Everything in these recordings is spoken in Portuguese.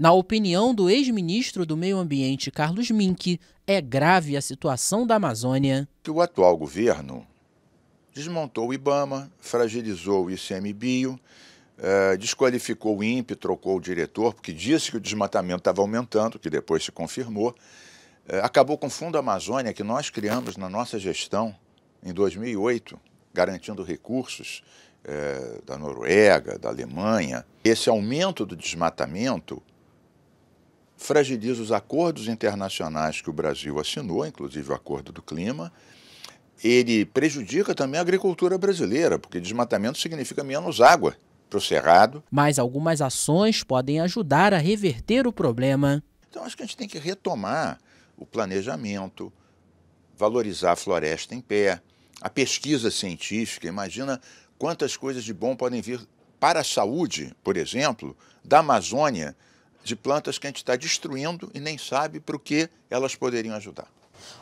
Na opinião do ex-ministro do Meio Ambiente, Carlos Mink, é grave a situação da Amazônia. O atual governo desmontou o IBAMA, fragilizou o ICMBio, eh, desqualificou o INPE, trocou o diretor, porque disse que o desmatamento estava aumentando, que depois se confirmou. Eh, acabou com o Fundo Amazônia, que nós criamos na nossa gestão em 2008, garantindo recursos eh, da Noruega, da Alemanha. Esse aumento do desmatamento fragiliza os acordos internacionais que o Brasil assinou, inclusive o Acordo do Clima. Ele prejudica também a agricultura brasileira, porque desmatamento significa menos água para o cerrado. Mas algumas ações podem ajudar a reverter o problema. Então acho que a gente tem que retomar o planejamento, valorizar a floresta em pé, a pesquisa científica. Imagina quantas coisas de bom podem vir para a saúde, por exemplo, da Amazônia de plantas que a gente está destruindo e nem sabe para o que elas poderiam ajudar.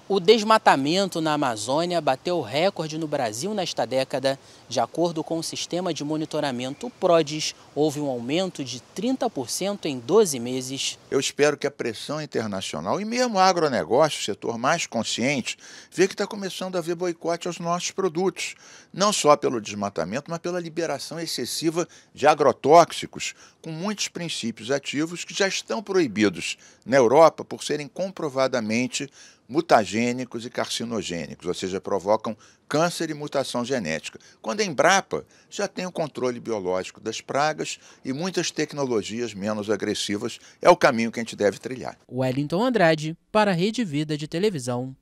O desmatamento na Amazônia bateu recorde no Brasil nesta década. De acordo com o sistema de monitoramento PRODES, houve um aumento de 30% em 12 meses. Eu espero que a pressão internacional e mesmo o agronegócio, o setor mais consciente, veja que está começando a haver boicote aos nossos produtos, não só pelo desmatamento, mas pela liberação excessiva de agrotóxicos, com muitos princípios ativos que já estão proibidos na Europa por serem comprovadamente mutagênicos e carcinogênicos, ou seja, provocam câncer e mutação genética. Quando a Embrapa já tem o controle biológico das pragas e muitas tecnologias menos agressivas, é o caminho que a gente deve trilhar. Wellington Andrade, para a Rede Vida de Televisão.